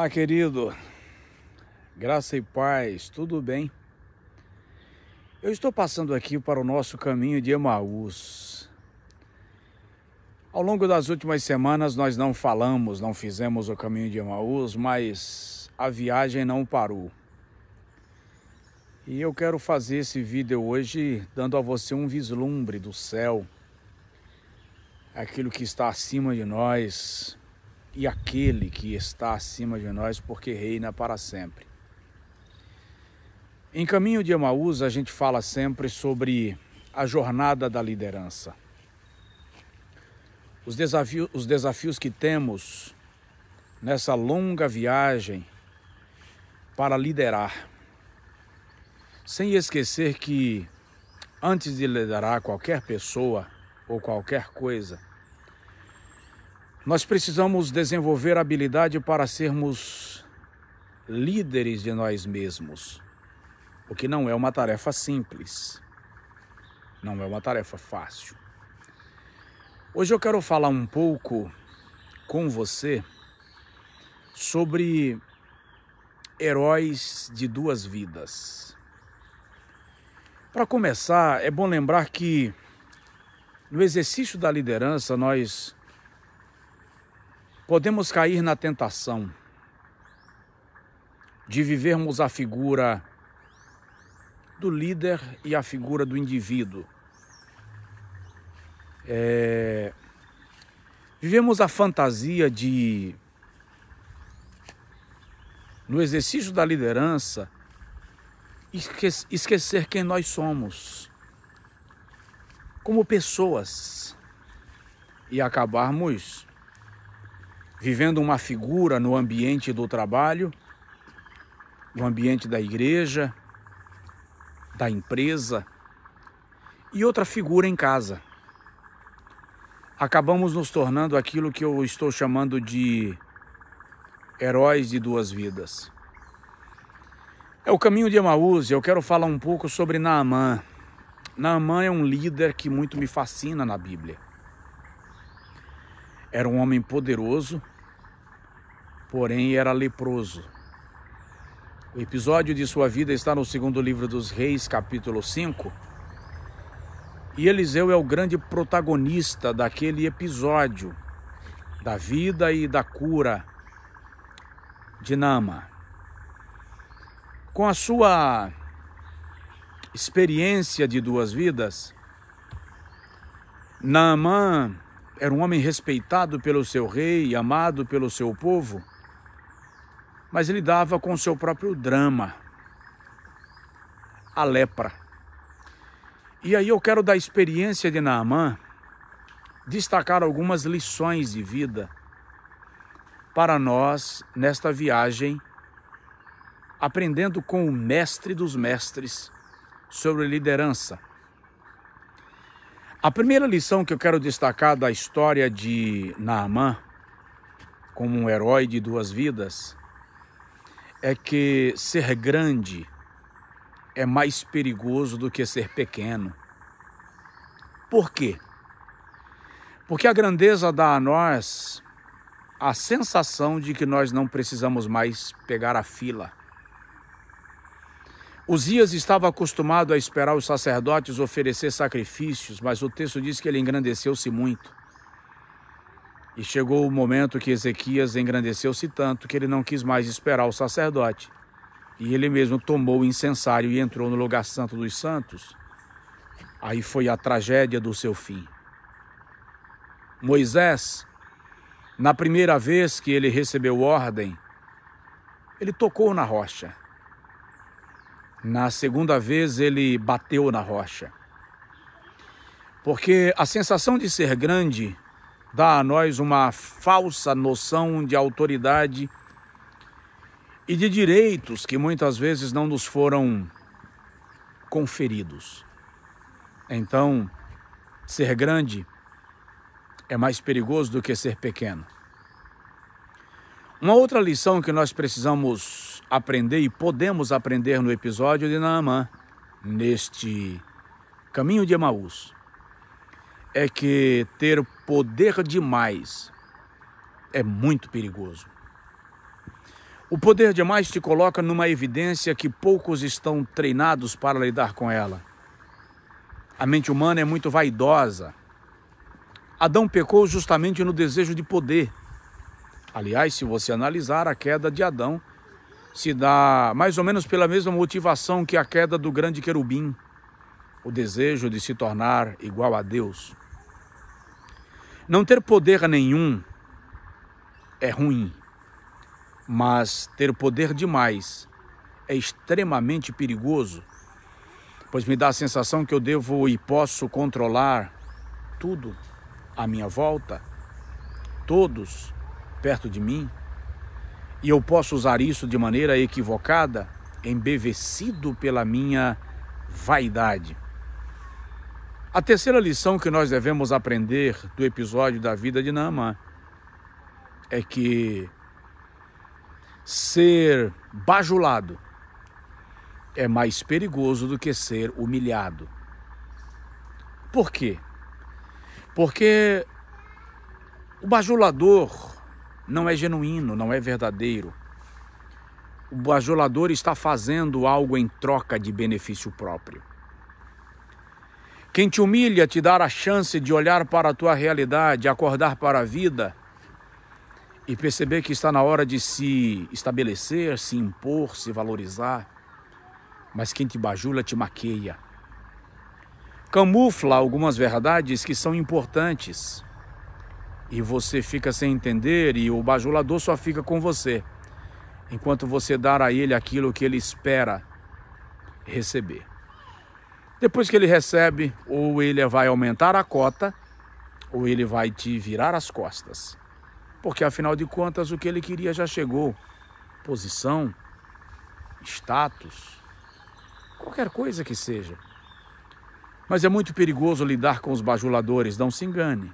Olá, querido. Graça e paz, tudo bem? Eu estou passando aqui para o nosso caminho de Emaús. Ao longo das últimas semanas nós não falamos, não fizemos o caminho de Emaús, mas a viagem não parou. E eu quero fazer esse vídeo hoje dando a você um vislumbre do céu, aquilo que está acima de nós, e aquele que está acima de nós, porque reina para sempre. Em Caminho de Emaús, a gente fala sempre sobre a jornada da liderança. Os, desafio, os desafios que temos nessa longa viagem para liderar. Sem esquecer que, antes de liderar qualquer pessoa ou qualquer coisa, nós precisamos desenvolver habilidade para sermos líderes de nós mesmos, o que não é uma tarefa simples, não é uma tarefa fácil. Hoje eu quero falar um pouco com você sobre heróis de duas vidas. Para começar, é bom lembrar que no exercício da liderança nós podemos cair na tentação de vivermos a figura do líder e a figura do indivíduo. É... Vivemos a fantasia de, no exercício da liderança, esquecer quem nós somos como pessoas e acabarmos vivendo uma figura no ambiente do trabalho, no ambiente da igreja, da empresa e outra figura em casa. Acabamos nos tornando aquilo que eu estou chamando de heróis de duas vidas. É o caminho de Emaús e eu quero falar um pouco sobre Naamã. Naamã é um líder que muito me fascina na Bíblia. Era um homem poderoso, porém era leproso. O episódio de sua vida está no segundo livro dos Reis, capítulo 5. E Eliseu é o grande protagonista daquele episódio da vida e da cura de Nama. Com a sua experiência de duas vidas, Naaman era um homem respeitado pelo seu rei e amado pelo seu povo, mas ele dava com seu próprio drama, a lepra. E aí eu quero da experiência de Naamã destacar algumas lições de vida para nós nesta viagem, aprendendo com o mestre dos mestres sobre liderança. A primeira lição que eu quero destacar da história de Naamã, como um herói de duas vidas, é que ser grande é mais perigoso do que ser pequeno. Por quê? Porque a grandeza dá a nós a sensação de que nós não precisamos mais pegar a fila Uzias estava acostumado a esperar os sacerdotes oferecer sacrifícios, mas o texto diz que ele engrandeceu-se muito. E chegou o momento que Ezequias engrandeceu-se tanto que ele não quis mais esperar o sacerdote. E ele mesmo tomou o incensário e entrou no lugar santo dos santos. Aí foi a tragédia do seu fim. Moisés, na primeira vez que ele recebeu ordem, ele tocou na rocha. Na segunda vez ele bateu na rocha. Porque a sensação de ser grande dá a nós uma falsa noção de autoridade e de direitos que muitas vezes não nos foram conferidos. Então, ser grande é mais perigoso do que ser pequeno. Uma outra lição que nós precisamos aprender e podemos aprender no episódio de Naamã, neste caminho de Emaús, é que ter poder demais é muito perigoso. O poder demais te coloca numa evidência que poucos estão treinados para lidar com ela. A mente humana é muito vaidosa. Adão pecou justamente no desejo de poder. Aliás, se você analisar a queda de Adão, se dá mais ou menos pela mesma motivação que a queda do grande querubim, o desejo de se tornar igual a Deus. Não ter poder nenhum é ruim, mas ter poder demais é extremamente perigoso, pois me dá a sensação que eu devo e posso controlar tudo à minha volta, todos perto de mim e eu posso usar isso de maneira equivocada, embevecido pela minha vaidade. A terceira lição que nós devemos aprender do episódio da vida de Nama é que ser bajulado é mais perigoso do que ser humilhado. Por quê? Porque o bajulador não é genuíno, não é verdadeiro. O bajulador está fazendo algo em troca de benefício próprio. Quem te humilha te dá a chance de olhar para a tua realidade, acordar para a vida e perceber que está na hora de se estabelecer, se impor, se valorizar. Mas quem te bajula te maqueia. Camufla algumas verdades que são importantes e você fica sem entender e o bajulador só fica com você, enquanto você dar a ele aquilo que ele espera receber. Depois que ele recebe, ou ele vai aumentar a cota, ou ele vai te virar as costas. Porque afinal de contas, o que ele queria já chegou. Posição, status, qualquer coisa que seja. Mas é muito perigoso lidar com os bajuladores, não se engane.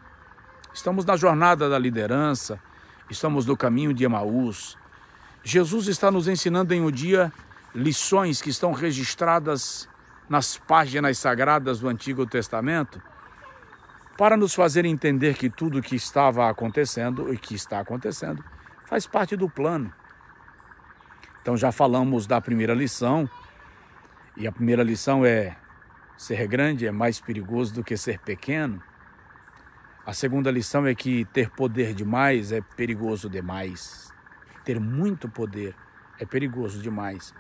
Estamos na jornada da liderança, estamos no caminho de Emaús. Jesus está nos ensinando em um dia lições que estão registradas nas páginas sagradas do Antigo Testamento para nos fazer entender que tudo o que estava acontecendo e que está acontecendo faz parte do plano. Então já falamos da primeira lição, e a primeira lição é ser grande é mais perigoso do que ser pequeno. A segunda lição é que ter poder demais é perigoso demais. Ter muito poder é perigoso demais.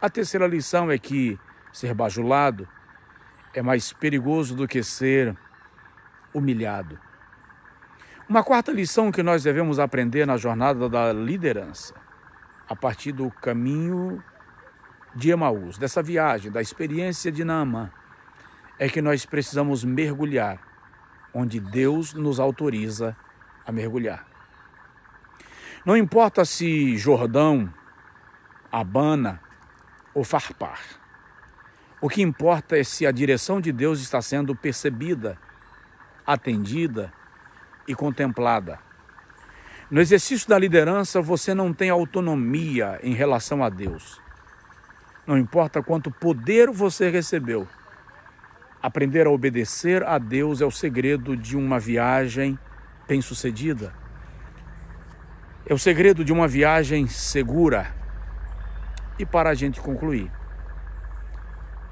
A terceira lição é que ser bajulado é mais perigoso do que ser humilhado. Uma quarta lição que nós devemos aprender na jornada da liderança, a partir do caminho de Emaús, dessa viagem, da experiência de Naamã, é que nós precisamos mergulhar onde Deus nos autoriza a mergulhar. Não importa se Jordão, Abana ou Farpar. O que importa é se a direção de Deus está sendo percebida, atendida e contemplada. No exercício da liderança, você não tem autonomia em relação a Deus. Não importa quanto poder você recebeu, Aprender a obedecer a Deus é o segredo de uma viagem bem-sucedida. É o segredo de uma viagem segura. E para a gente concluir,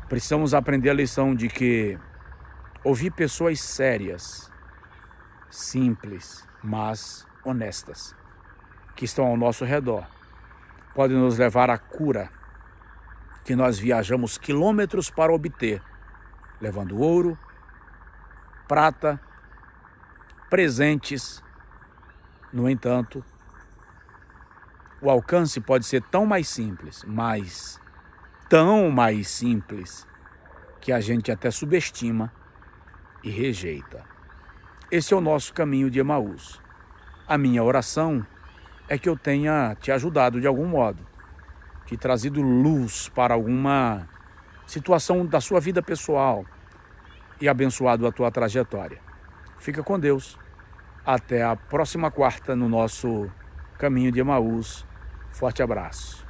precisamos aprender a lição de que ouvir pessoas sérias, simples, mas honestas, que estão ao nosso redor, pode nos levar à cura que nós viajamos quilômetros para obter levando ouro, prata, presentes. No entanto, o alcance pode ser tão mais simples, mas tão mais simples, que a gente até subestima e rejeita. Esse é o nosso caminho de Emaús. A minha oração é que eu tenha te ajudado de algum modo, te trazido luz para alguma situação da sua vida pessoal e abençoado a tua trajetória. Fica com Deus. Até a próxima quarta no nosso Caminho de Emaús. Forte abraço.